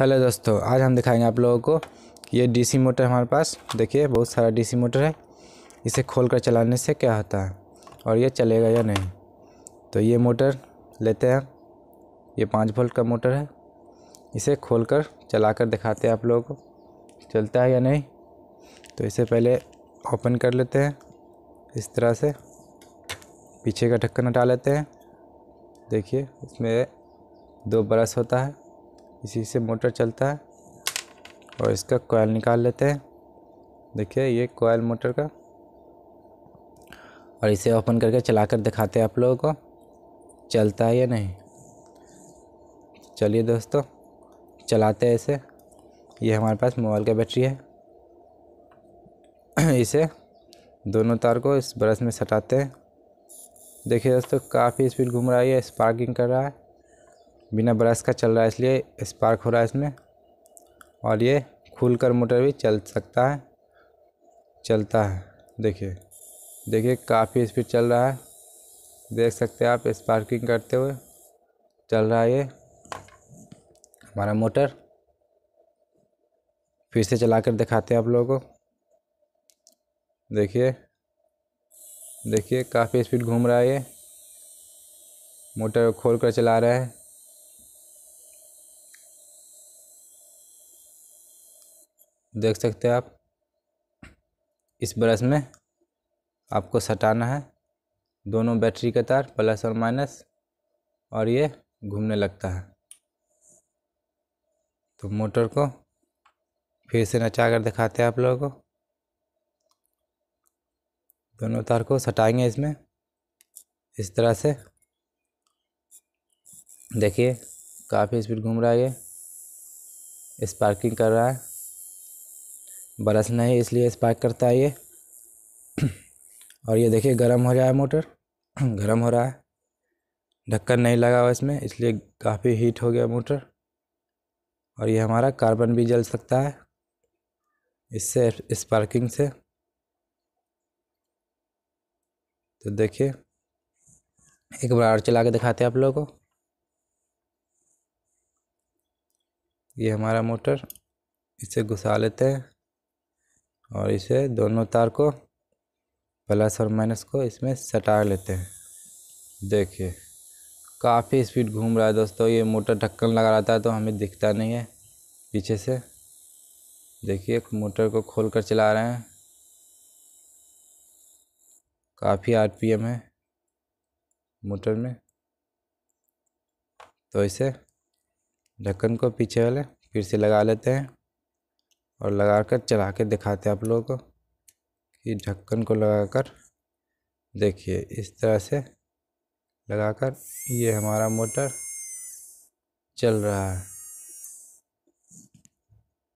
hello दोस्तों आज हम दिखाएंगे आप लोगों को ये डीसी मोटर हमारे पास देखिए बहुत सारा डीसी मोटर है इसे खोल कर चलाने से क्या होता है और ये चलेगा या नहीं तो ये मोटर लेते हैं ये पाँच वोल्ट का मोटर है इसे खोल कर चला कर दिखाते हैं आप लोगों को चलता है या नहीं तो इसे पहले ओपन कर लेते हैं इस तरह से पीछे का ढक्कन हटा लेते हैं देखिए इसमें दो ब्रश होता है इसी से मोटर चलता है और इसका कोयल निकाल लेते हैं देखिए ये कोयल मोटर का और इसे ओपन करके चला कर दिखाते हैं आप लोगों को चलता है या नहीं चलिए दोस्तों चलाते हैं इसे ये हमारे पास मोबाइल का बैटरी है इसे दोनों तार को इस ब्रश में सटाते हैं देखिए दोस्तों काफ़ी स्पीड घूम रहा है स्पार्किंग कर रहा है बिना ब्रश का चल रहा है इसलिए स्पार्क हो रहा है इसमें और ये खुल कर मोटर भी चल सकता है चलता है देखिए देखिए काफ़ी स्पीड चल रहा है देख सकते हैं आप स्पार्किंग करते हुए चल रहा है ये हमारा मोटर फिर से चला कर दिखाते हैं आप लोगों को देखिए देखिए काफ़ी स्पीड घूम रहा है ये मोटर खोल कर चला रहा है देख सकते हैं आप इस ब्रश में आपको सटाना है दोनों बैटरी के तार प्लस और माइनस और ये घूमने लगता है तो मोटर को फिर से नचा कर दिखाते हैं आप लोगों को दोनों तार को सटाएंगे इसमें इस तरह से देखिए काफ़ी स्पीड घूम रहा है ये स्पार्किंग कर रहा है बरसना है इसलिए स्पार्क करता है ये और ये देखिए गर्म हो रहा है मोटर गर्म हो रहा है ढक्कन नहीं लगा हुआ इसमें इसलिए काफ़ी हीट हो गया मोटर और ये हमारा कार्बन भी जल सकता है इससे स्पार्किंग से तो देखिए एक बार और चला के दिखाते हैं आप लोगों को ये हमारा मोटर इसे घुसा लेते हैं और इसे दोनों तार को प्लस और माइनस को इसमें सटा लेते हैं देखिए काफ़ी स्पीड घूम रहा है दोस्तों ये मोटर ढक्कन लगा रहता है तो हमें दिखता नहीं है पीछे से देखिए मोटर को खोल कर चला रहे हैं काफ़ी आरपीएम है मोटर में तो इसे ढक्कन को पीछे वाले फिर से लगा लेते हैं और लगा कर चला के दिखाते आप लोगों को कि ढक्कन को लगा कर देखिए इस तरह से लगाकर ये हमारा मोटर चल रहा है